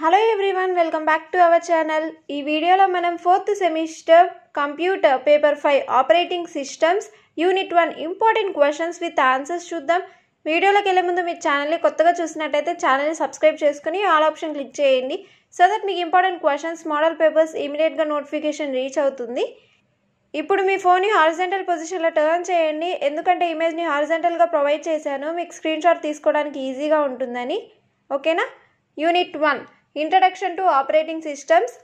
hello everyone welcome back to our channel ఈ వీడియోలో మనం fourth semester computer paper five operating systems unit one important questions with answers చూద్దాం వీడియోలోకి వెళ్ళే ముందు మీ ఛానల్ని కొత్తగా చూసినట్టయితే ఛానల్ని సబ్స్క్రైబ్ చేసుకుని ఆల్ ఆప్షన్ క్లిక్ చేయండి సో దట్ మీకు ఇంపార్టెంట్ క్వశ్చన్స్ మోడల్ పేపర్స్ ఇమీడియట్గా నోటిఫికేషన్ రీచ్ అవుతుంది ఇప్పుడు మీ ఫోన్ని హారిజెంటల్ పొజిషన్లో టర్న్ చేయండి ఎందుకంటే ఇమేజ్ని హారిజెంటల్గా ప్రొవైడ్ చేశాను మీకు స్క్రీన్ షాట్ తీసుకోవడానికి ఈజీగా ఉంటుందని ఓకేనా unit one introduction to operating systems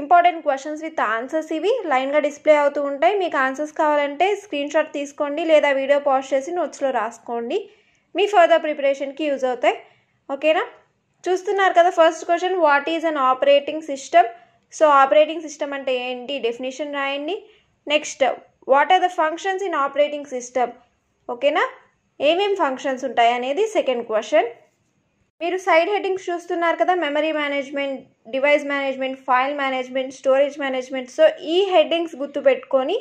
important questions with answers ఇవి లైన్గా డిస్ప్లే అవుతూ ఉంటాయి మీకు ఆన్సర్స్ కావాలంటే స్క్రీన్ షాట్ తీసుకోండి లేదా వీడియో పాజ్ చేసి నోట్స్లో రాసుకోండి మీ ఫర్దర్ ప్రిపరేషన్కి యూజ్ అవుతాయి ఓకేనా చూస్తున్నారు కదా first question what is an operating system so operating system అంటే ఏంటి డెఫినేషన్ రాయండి next what are the functions in operating system ఓకేనా ఏమేమి ఫంక్షన్స్ ఉంటాయి అనేది సెకండ్ క్వశ్చన్ మీరు సైడ్ హెడ్డింగ్స్ చూస్తున్నారు కదా memory management device management file management storage management so ఈ హెడ్డింగ్స్ గుర్తుపెట్టుకొని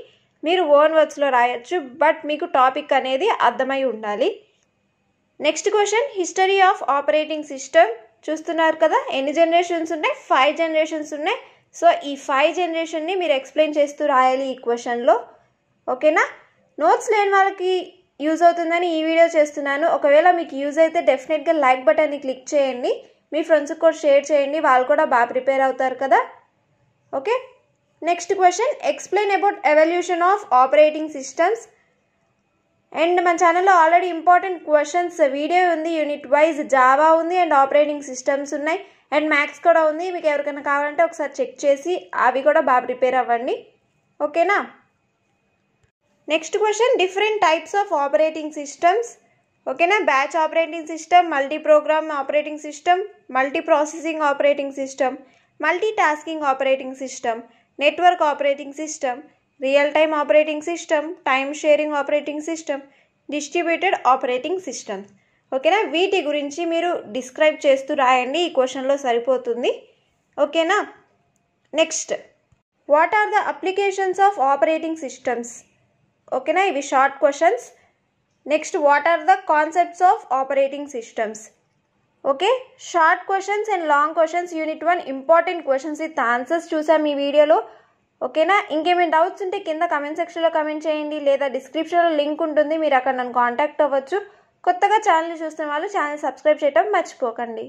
మీరు ఓన్ వర్డ్స్లో రాయొచ్చు బట్ మీకు టాపిక్ అనేది అర్థమై ఉండాలి next question history of operating system చూస్తున్నారు కదా ఎన్ని జనరేషన్స్ ఉన్నాయి ఫైవ్ జనరేషన్స్ ఉన్నాయి సో ఈ ఫైవ్ జనరేషన్ని మీరు ఎక్స్ప్లెయిన్ చేస్తూ రాయాలి ఈ క్వశ్చన్లో ఓకేనా నోట్స్ లేని వాళ్ళకి యూజ్ అవుతుందని ఈ వీడియో చేస్తున్నాను ఒకవేళ మీకు యూజ్ అయితే డెఫినెట్గా లైక్ బటన్ని క్లిక్ చేయండి మీ ఫ్రెండ్స్కి కూడా షేర్ చేయండి వాళ్ళు కూడా బాగా ప్రిపేర్ అవుతారు కదా okay next question explain about evolution of operating systems and మన ఛానల్లో ఆల్రెడీ ఇంపార్టెంట్ క్వశ్చన్స్ వీడియో ఉంది యూనిట్ వైజ్ జావా ఉంది అండ్ ఆపరేటింగ్ సిస్టమ్స్ ఉన్నాయి అండ్ మ్యాథ్స్ కూడా ఉంది మీకు ఎవరికైనా కావాలంటే ఒకసారి చెక్ చేసి అవి కూడా బాగా ప్రిపేర్ అవ్వండి ఓకేనా next question different types of operating systems ఓకేనా batch operating system multi program operating system multi processing operating system multi tasking operating system network operating system real time operating system time sharing operating system distributed operating systems ఓకేనా వీటి గురించి మీరు describe చేస్తూ రాయండి ఈ క్వశ్చన్లో సరిపోతుంది ఓకేనా next what are the applications of operating systems ఓకేనా ఇవి short questions next what are the concepts of operating systems okay short questions and long questions unit one important questions with answers చూసాం ఈ వీడియోలో ఓకేనా ఇంకేమైనా డౌట్స్ ఉంటే కింద comment సెక్షన్లో కమెంట్ చేయండి లేదా డిస్క్రిప్షన్లో లింక్ ఉంటుంది మీరు అక్కడ నన్ను కాంటాక్ట్ అవ్వచ్చు కొత్తగా ఛానల్ చూస్తున్న వాళ్ళు ఛానల్ సబ్స్క్రైబ్ చేయటం మర్చిపోకండి